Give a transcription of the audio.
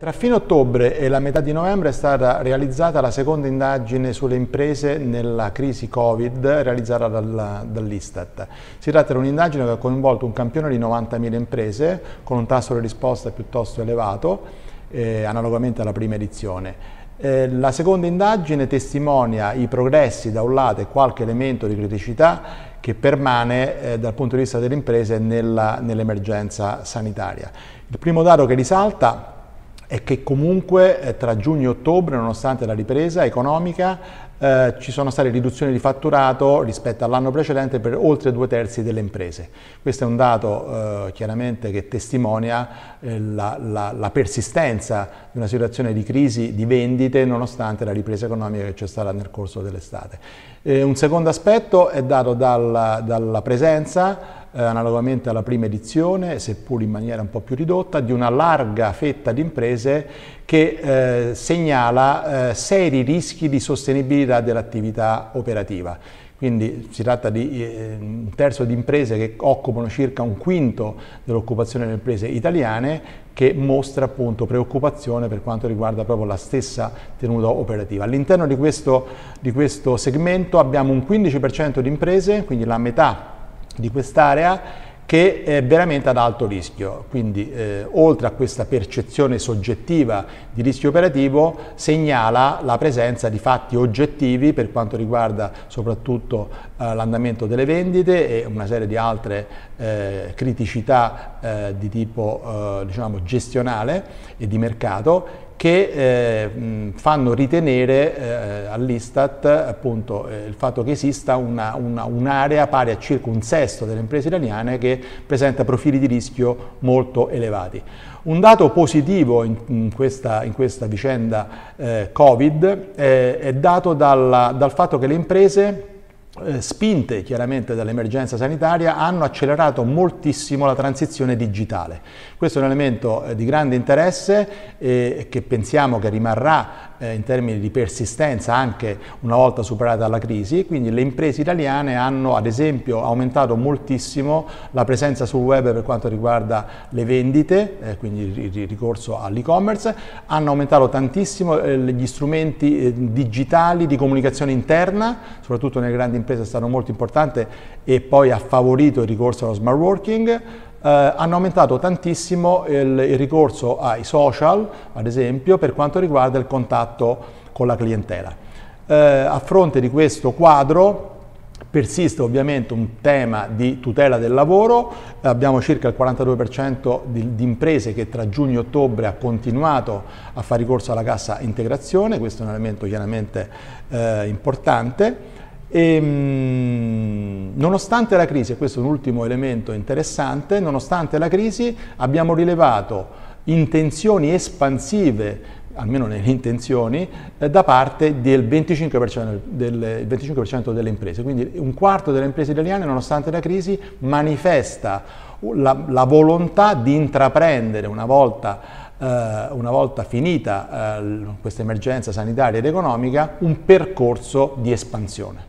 Tra fine ottobre e la metà di novembre è stata realizzata la seconda indagine sulle imprese nella crisi Covid realizzata dall'Istat. Si tratta di un'indagine che ha coinvolto un campione di 90.000 imprese con un tasso di risposta piuttosto elevato, eh, analogamente alla prima edizione. Eh, la seconda indagine testimonia i progressi da un lato e qualche elemento di criticità che permane eh, dal punto di vista delle imprese nell'emergenza sanitaria. Il primo dato che risalta è che comunque eh, tra giugno e ottobre, nonostante la ripresa economica, eh, ci sono state riduzioni di fatturato rispetto all'anno precedente per oltre due terzi delle imprese. Questo è un dato eh, chiaramente che testimonia eh, la, la, la, persistenza di una situazione di crisi di vendite nonostante la ripresa economica che c'è stata nel corso dell'estate. Eh, un secondo aspetto è dato dal, dalla presenza eh, analogamente alla prima edizione, seppur in maniera un po' più ridotta, di una larga fetta di imprese che eh, segnala eh, seri rischi di sostenibilità dell'attività operativa. Quindi si tratta di eh, un terzo di imprese che occupano circa un quinto dell'occupazione delle imprese italiane che mostra appunto preoccupazione per quanto riguarda proprio la stessa tenuta operativa. All'interno di questo, di questo segmento abbiamo un 15% di imprese, quindi la metà di quest'area che è veramente ad alto rischio. Quindi eh, oltre a questa percezione soggettiva di rischio operativo segnala la presenza di fatti oggettivi per quanto riguarda soprattutto eh, l'andamento delle vendite e una serie di altre eh, criticità eh, di tipo eh, diciamo, gestionale e di mercato che eh, fanno ritenere eh, all'Istat appunto, eh, il fatto che esista una, una, un'area pari a circa un sesto delle imprese italiane che presenta profili di rischio molto elevati. Un dato positivo in, in, questa, in questa, vicenda eh, Covid eh, è dato dalla, dal fatto che le imprese eh, spinte chiaramente dall'emergenza sanitaria, hanno accelerato moltissimo la transizione digitale. Questo è un elemento eh, di grande interesse e eh, che pensiamo che rimarrà eh, in termini di persistenza anche una volta superata la crisi, quindi le imprese italiane hanno ad esempio aumentato moltissimo la presenza sul web per quanto riguarda le vendite, eh, quindi il ricorso all'e-commerce, hanno aumentato tantissimo eh, gli strumenti eh, digitali di comunicazione interna, soprattutto nelle grandi imprese è stato molto importante e poi ha favorito il ricorso allo smart working, eh, hanno aumentato tantissimo il, il ricorso ai social, ad esempio, per quanto riguarda il contatto con la clientela. Eh, a fronte di questo quadro persiste ovviamente un tema di tutela del lavoro, abbiamo circa il 42% di, di, imprese che tra giugno e ottobre ha continuato a fare ricorso alla cassa integrazione, questo è un elemento chiaramente eh, importante. E, ehm, mh, Nonostante la crisi, e questo è un ultimo elemento interessante, nonostante la crisi abbiamo rilevato intenzioni espansive almeno nelle intenzioni, eh, da parte del 25%, del 25% delle imprese. Quindi un quarto delle imprese italiane, nonostante la crisi, manifesta la, la volontà di intraprendere una volta eh, una volta finita eh, questa emergenza sanitaria ed economica, un percorso di espansione.